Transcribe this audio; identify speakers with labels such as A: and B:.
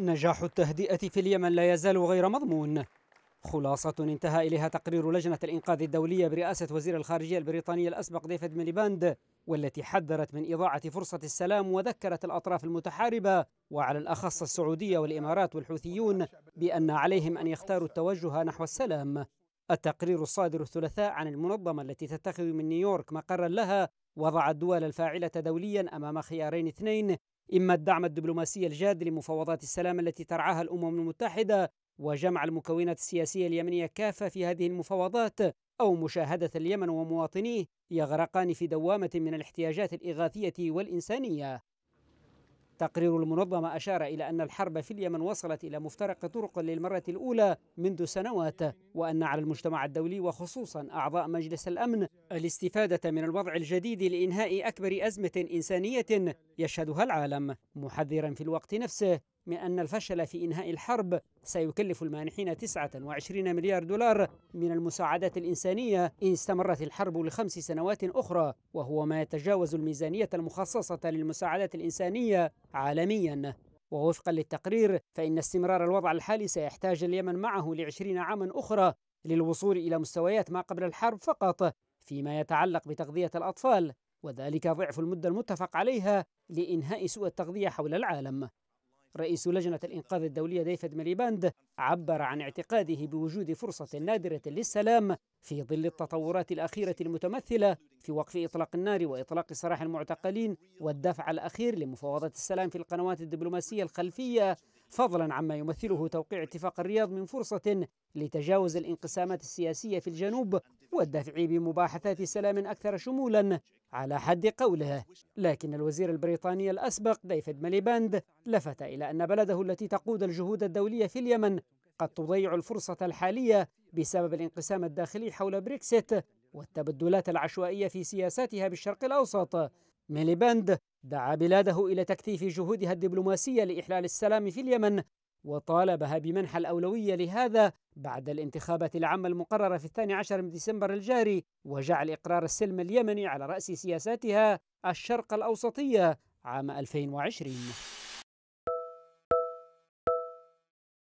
A: نجاح التهدئة في اليمن لا يزال غير مضمون خلاصة انتهى إليها تقرير لجنة الإنقاذ الدولية برئاسة وزير الخارجية البريطانية الأسبق ديفيد ميليباند والتي حذرت من إضاعة فرصة السلام وذكرت الأطراف المتحاربة وعلى الأخص السعودية والإمارات والحوثيون بأن عليهم أن يختاروا التوجه نحو السلام التقرير الصادر الثلاثاء عن المنظمة التي تتخذ من نيويورك مقرا لها وضع الدول الفاعلة دوليا أمام خيارين اثنين إما الدعم الدبلوماسي الجاد لمفاوضات السلام التي ترعاها الأمم المتحدة وجمع المكونات السياسية اليمنية كافة في هذه المفاوضات أو مشاهدة اليمن ومواطنيه يغرقان في دوامة من الاحتياجات الإغاثية والإنسانية تقرير المنظمة أشار إلى أن الحرب في اليمن وصلت إلى مفترق طرق للمرة الأولى منذ سنوات وأن على المجتمع الدولي وخصوصا أعضاء مجلس الأمن الاستفادة من الوضع الجديد لإنهاء أكبر أزمة إنسانية يشهدها العالم محذرا في الوقت نفسه من أن الفشل في إنهاء الحرب سيكلف المانحين 29 مليار دولار من المساعدات الإنسانية إن استمرت الحرب لخمس سنوات أخرى وهو ما يتجاوز الميزانية المخصصة للمساعدات الإنسانية عالمياً ووفقا للتقرير فإن استمرار الوضع الحالي سيحتاج اليمن معه لعشرين عاما أخرى للوصول إلى مستويات ما قبل الحرب فقط فيما يتعلق بتغذية الأطفال وذلك ضعف المدة المتفق عليها لإنهاء سوء التغذية حول العالم رئيس لجنة الإنقاذ الدولية ديفيد ميليباند عبر عن اعتقاده بوجود فرصة نادرة للسلام في ظل التطورات الأخيرة المتمثلة في وقف إطلاق النار وإطلاق سراح المعتقلين والدفع الأخير لمفاوضة السلام في القنوات الدبلوماسية الخلفية فضلا عما يمثله توقيع اتفاق الرياض من فرصة لتجاوز الانقسامات السياسية في الجنوب والدفع بمباحثات سلام أكثر شمولا على حد قوله لكن الوزير البريطاني الأسبق ديفيد مليباند لفت إلى أن بلده التي تقود الجهود الدولية في اليمن قد تضيع الفرصة الحالية بسبب الانقسام الداخلي حول بريكسيت والتبدلات العشوائية في سياساتها بالشرق الأوسط ميليباند دعا بلاده إلى تكثيف جهودها الدبلوماسية لإحلال السلام في اليمن وطالبها بمنح الأولوية لهذا بعد الانتخابات العامة المقررة في الثاني عشر من ديسمبر الجاري وجعل إقرار السلم اليمني على رأس سياساتها الشرق الأوسطية عام 2020